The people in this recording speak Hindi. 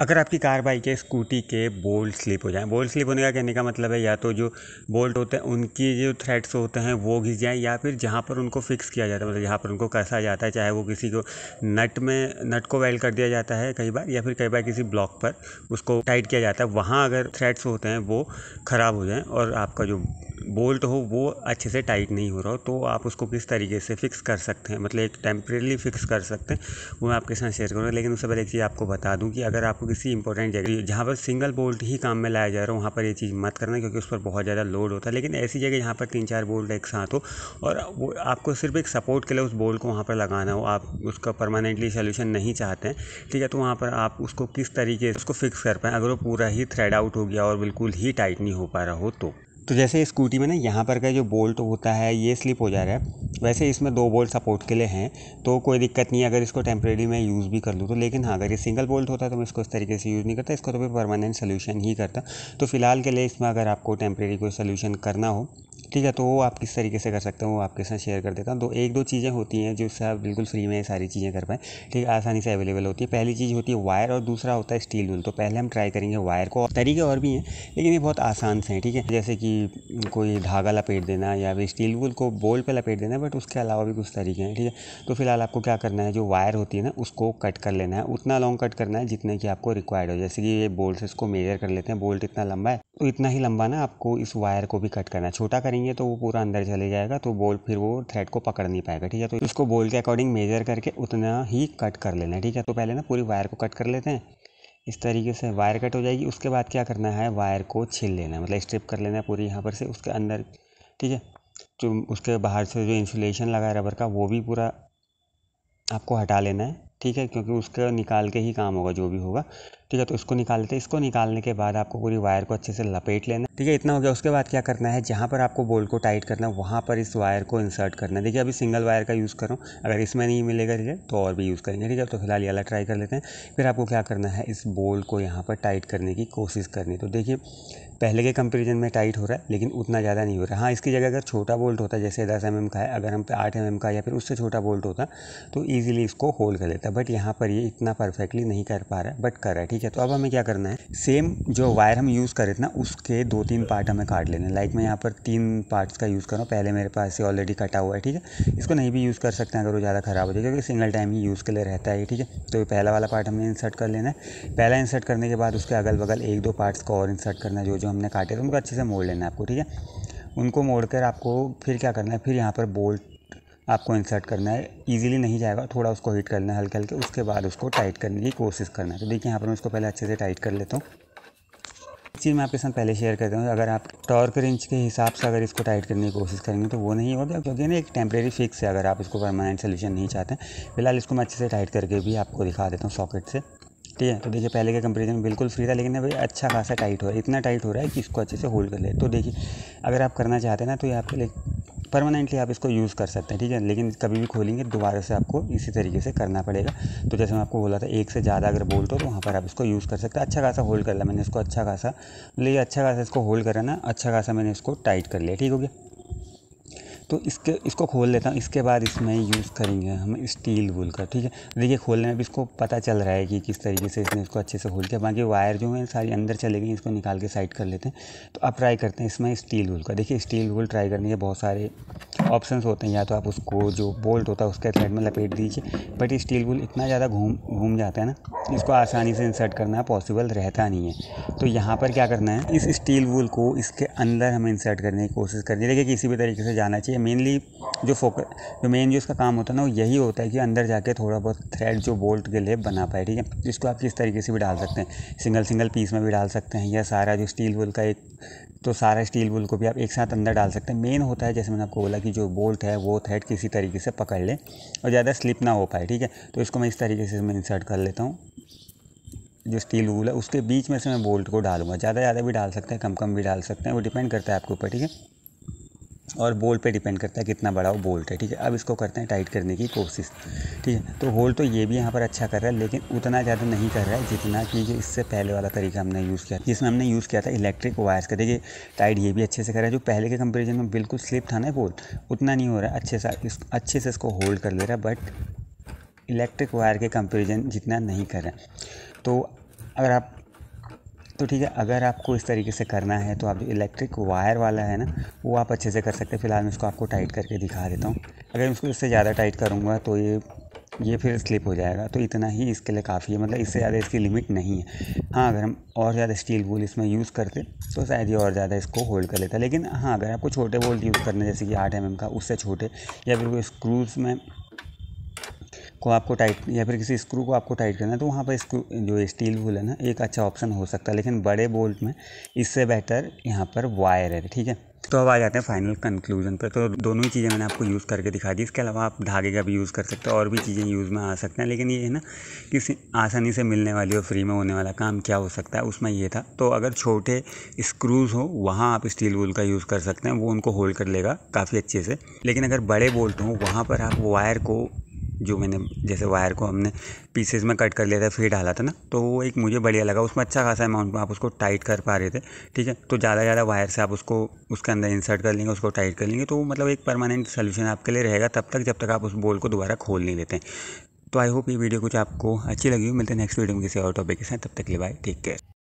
अगर आपकी कार बाइक है स्कूटी के बोल्ट स्लिप हो जाए बोल्ट स्लिप होने का कहने का मतलब है या तो जो बोल्ट होते हैं उनकी जो थ्रेड्स होते हैं वो घिस जाएँ या फिर जहाँ पर उनको फ़िक्स किया जाता है मतलब जहाँ पर उनको कसा जाता है चाहे वो किसी को नट में नट को वेल्ड कर दिया जाता है कई बार या फिर कई बार किसी ब्लॉक पर उसको टाइट किया जाता है वहाँ अगर थ्रेड्स होते हैं वो ख़राब हो जाएँ और आपका जो बोल्ट हो वो अच्छे से टाइट नहीं हो रहा हो तो आप उसको किस तरीके से फ़िक्स कर सकते हैं मतलब एक टेम्परेली फ़िक्स कर सकते हैं वो मैं आपके साथ शेयर करूँगा लेकिन उससे पहले एक चीज़ आपको बता दूँ कि अगर आपको किसी इंपॉर्टेंट जगह जहाँ पर सिंगल बोल्ट ही काम में लाया जा रहा हो वहाँ पर ये चीज़ मत करना क्योंकि उस पर बहुत ज़्यादा लोड होता है लेकिन ऐसी जगह जहाँ पर तीन चार बोल्ट एक साथ हो और वो आपको सिर्फ एक सपोर्ट के लिए उस बोल्ट को वहाँ पर लगाना हो आप उसका परमानेंटली सोल्यूशन नहीं चाहते हैं ठीक है तो वहाँ पर आप उसको किस तरीके से उसको फिक्स कर पाएँ अगर वो पूरा ही थ्रेड आउट हो गया और बिल्कुल ही टाइट नहीं हो पा रहा हो तो तो जैसे स्कूटी में ना यहाँ पर का जो बोल्ट होता है ये स्लिप हो जा रहा है वैसे इसमें दो बोल्ट सपोर्ट के लिए हैं तो कोई दिक्कत नहीं अगर इसको टेम्प्रेरी मैं यूज़ भी कर लूँ तो लेकिन हाँ अगर ये सिंगल बोल्ट होता तो मैं इसको इस तरीके से यूज़ नहीं करता इसको तो मैं परमानेंट सोल्यूशन ही करता तो फ़िलहाल के लिए इसमें अगर आपको टेम्प्रेरी कोई सोल्यूशन करना हो ठीक है तो वो आप किस तरीके से कर सकते हैं वो आपके साथ शेयर कर देता हूँ तो एक दो चीज़ें होती हैं जिससे आप बिल्कुल फ्री में सारी चीज़ें कर पाएँ ठीक है आसानी से अवेलेबल होती है पहली चीज़ होती है वायर और दूसरा होता है स्टील वूल तो पहले हम ट्राई करेंगे वायर को तरीके और भी हैं लेकिन ये बहुत आसान से हैं ठीक है जैसे कि कोई धागा लपेट देना या फिर स्टील वूल को बोल पर लपेट देना बट उसके अलावा भी कुछ तरीके हैं ठीक है तो फिलहाल आपको क्या करना है जो वायर होती है ना उसको कट कर लेना है उतना लॉन्ग कट करना है जितने कि आपको रिक्वायर्ड हो जैसे कि ये बोल्ट से इसको मेजर कर लेते हैं बोल्ट इतना लंबा है तो इतना ही लंबा ना आपको इस वायर को भी कट करना है छोटा करेंगे करेंगे तो वो पूरा अंदर चले जाएगा तो बोल फिर वो थ्रेड को पकड़ नहीं पाएगा ठीक है तो उसको बोल के अकॉर्डिंग मेजर करके उतना ही कट कर लेना है ठीक है तो पहले ना पूरी वायर को कट कर लेते हैं इस तरीके से वायर कट हो जाएगी उसके बाद क्या करना है वायर को छील लेना मतलब स्ट्रिप कर लेना है पूरी यहाँ पर से उसके अंदर ठीक है जो उसके बाहर से जो इंसुलेशन लगा है रबर का वो भी पूरा आपको हटा लेना है ठीक है क्योंकि उसका निकाल के ही काम होगा जो भी होगा ठीक है तो इसको निकाल लेते हैं इसको निकालने के बाद आपको पूरी वायर को अच्छे से लपेट लेना है ठीक है इतना हो गया उसके बाद क्या करना है जहाँ पर आपको बोल्ट को टाइट करना है वहाँ पर इस वायर को इंसर्ट करना है देखिए अभी सिंगल वायर का यूज़ करूँ अगर इसमें नहीं मिलेगा ठीक है तो और भी यूज़ करेंगे ठीक है तो फिलहाल ये अला ट्राई कर लेते हैं फिर आपको क्या करना है इस बोल्ट को यहाँ पर टाइट करने की कोशिश करनी तो देखिए पहले के कंपेरिजन में टाइट हो रहा है लेकिन उतना ज़्यादा नहीं हो रहा है हाँ इसकी जगह अगर छोटा बोल्ट होता जैसे दस एम mm का है अगर हम पे आठ एम mm का या फिर उससे छोटा बोल्ट होता तो ईजिली इसको होल्ड कर लेता बट यहाँ पर ये इतना परफेक्टली नहीं कर पा रहा है बट कर रहा है ठीक है तो अब हमें क्या करना है सेम जो वायर हम यूज़ करे ना उसके दो तीन पार्ट हमें काट लेने लाइक मैं यहाँ पर तीन पार्ट्स का यूज़ कर रहा हूँ पहले मेरे पास ये ऑलरेडी कटा हुआ है ठीक है इसको नहीं भी यूज़ कर सकते हैं अगर वो ज़्यादा ख़राब हो जाए क्योंकि सिंगल टाइम ही यूज़ के लिए रहता है ठीक है तो पहला वाला पार्ट हमें इंसर्ट कर लेना है पहला इंसर्ट करने के बाद उसके अगल बगल एक दो पार्ट्स को और इंसर्ट करना है जो जो हमने काटे थे उनको अच्छे से मोड़ लेना है आपको ठीक है उनको मोड़ कर आपको फिर क्या करना है फिर यहाँ पर बोल्ट आपको इंसर्ट करना है इजीली नहीं जाएगा थोड़ा उसको हीट करना है हल्के हल्के उसके बाद उसको टाइट करने की कोशिश करना है तो देखिए यहाँ पर मैं उसको पहले अच्छे से टाइट कर लेता हूँ चीज़ मैं आपके साथ पहले शेयर करता हूँ अगर आप टॉर्क रेंज के हिसाब से अगर इसको टाइट करने की कोशिश करेंगे तो वो नहीं होगा क्योंकि ना एक टेम्प्रेरी फिक्स है अगर आप इसको परमानेंट सोल्यूशन नहीं चाहते फिलहाल इसको मैं अच्छे से टाइट करके भी आपको दिखा देता हूँ सॉकेट से ठीक है तो देखिए पहले के कंपेरिजन में बिल्कुल फ्री था लेकिन अभी अच्छा खासा टाइट हो रहा है इतना टाइट हो रहा है कि इसको अच्छे से होल्ड कर ले तो देखिए अगर आप करना चाहते हैं ना तो ये आपके लिए परमानेंटली आप इसको यूज़ कर सकते हैं ठीक है लेकिन कभी भी खोलेंगे दोबारा से आपको इसी तरीके से करना पड़ेगा तो जैसे मैं आपको बोला था एक से ज़्यादा अगर बोल्ट हो तो वहाँ पर आप इसको यूज़ कर सकते हैं अच्छा खासा होल्ड कर ला मैंने इसको अच्छा खासा ले अच्छा खासा इसको होल्ड करा ना अच्छा खासा मैंने इसको टाइट कर लिया ठीक हो गया तो इसके इसको खोल लेता हूँ इसके बाद इसमें यूज़ करेंगे हम स्टील वूल का ठीक है देखिए खोलने में भी इसको पता चल रहा है कि किस तरीके से इसने इसको अच्छे से खोल के बाकी वायर जो है सारी अंदर चले गई इसको निकाल के साइड कर लेते हैं तो अब ट्राई करते हैं इसमें स्टील वूल का देखिए स्टील वूल ट्राई करने के बहुत सारे ऑप्शंस होते हैं या तो आप उसको जो बोल्ट होता है उसके साइड में लपेट दीजिए बट ये स्टील बुल इतना ज़्यादा घूम घूम जाता है ना इसको आसानी से इंसर्ट करना पॉसिबल रहता नहीं है तो यहाँ पर क्या करना है इस स्टील वुल को इसके अंदर हमें इंसर्ट करने की कोशिश करनी है देखिए किसी भी तरीके से जाना चाहिए मेनली जो फोकस जो मेन जो इसका काम होता है ना वो यही होता है कि अंदर जाके थोड़ा बहुत थ्रेड जो बोल्ट के लिए बना पाए ठीक है इसको आप किस तरीके से भी डाल सकते हैं सिंगल सिंगल पीस में भी डाल सकते हैं या सारा जो स्टील वुल का एक तो सारे स्टील वुल को भी आप एक साथ अंदर डाल सकते हैं मेन होता है जैसे मैंने आपको बोला कि जो बोल्ट है वो थ्रेड किसी तरीके से पकड़ ले और ज़्यादा स्लिप ना हो पाए ठीक है तो इसको मैं इस तरीके से मैं इंसर्ट कर लेता हूँ जो स्टील वूल है उसके बीच में से मैं बोल्ट को डालूंगा ज़्यादा ज़्यादा भी डाल सकते हैं कम कम भी डाल सकते हैं वो डिपेंड करता है आपके ऊपर ठीक है और बोल्ट पे डिपेंड करता है कितना बड़ा वो बोल्ट है ठीक है अब इसको करते हैं टाइट करने की कोशिश ठीक है तो होल तो ये भी यहाँ पर अच्छा कर रहा है लेकिन उतना ज़्यादा नहीं कर रहा है जितना कि इससे पहले वाला तरीका हमने यूज़ किया जिसमें हमने यूज़ किया था इलेक्ट्रिक वायर्स का देखिए टाइट ये भी अच्छे से कर रहा है जो पहले के कंपेरिजन में बिल्कुल स्लिप था ना बोल्ट उतना नहीं हो रहा है अच्छे से अच्छे से इसको होल्ड कर ले रहा है बट इलेक्ट्रिक वायर के कंपेरिजन जितना नहीं कर रहा तो अगर आप तो ठीक है अगर आपको इस तरीके से करना है तो आप जो इलेक्ट्रिक वायर वाला है ना वो आप अच्छे से कर सकते हैं फिलहाल मैं उसको आपको टाइट करके दिखा देता हूँ अगर उसको इससे ज़्यादा टाइट करूँगा तो ये ये फिर स्लिप हो जाएगा तो इतना ही इसके लिए काफ़ी है मतलब इससे ज़्यादा इसकी लिमिट नहीं है हाँ अगर हम और ज़्यादा स्टील बोल इसमें यूज़ करते तो शायद ये और ज़्यादा इसको होल्ड कर लेता लेकिन हाँ अगर आपको छोटे बोल्ट यूज़ करने जैसे कि आठ एम mm का उससे छोटे या फिर कोई स्क्रूज़ में को आपको टाइट या फिर किसी स्क्रू को आपको टाइट करना है तो वहाँ पर स्क्रू जो स्टील वूल है ना एक अच्छा ऑप्शन हो सकता है लेकिन बड़े बोल्ट में इससे बेहतर यहाँ पर वायर है ठीक है तो अब आ जाते हैं फाइनल कंक्लूजन पर तो दोनों ही चीज़ें मैंने आपको यूज़ करके दिखा दी इसके अलावा आप धागे का भी यूज़ कर सकते हैं और भी चीज़ें यूज़ में आ सकते हैं लेकिन ये है ना किसी आसानी से मिलने वाली और फ्री में होने वाला काम क्या हो सकता है उसमें ये था तो अगर छोटे स्क्रूज़ हो वहाँ आप स्टील वूल का यूज़ कर सकते हैं वो उनको होल्ड कर लेगा काफ़ी अच्छे से लेकिन अगर बड़े बोल्ट हों वहाँ पर आप वायर को जो मैंने जैसे वायर को हमने पीसेस में कट कर लिया था फिर डाला था ना तो वो एक मुझे बढ़िया लगा उसमें अच्छा खासा अमाउंट में आप उसको टाइट कर पा रहे थे ठीक है तो ज़्यादा ज़्यादा वायर से आप उसको उसके अंदर इंसर्ट कर लेंगे उसको टाइट कर लेंगे तो मतलब एक परमानेंट सोल्यूशन आपके लिए रहेगा तब तक जब तक आप उस बोल को दोबारा खोल नहीं लेते तो आई होप ये वीडियो कुछ आपको अच्छी लगी हो मिलते हैं नेक्स्ट वीडियो में किसी और टॉपिक के साथ तब तक ले बाय टेक केयर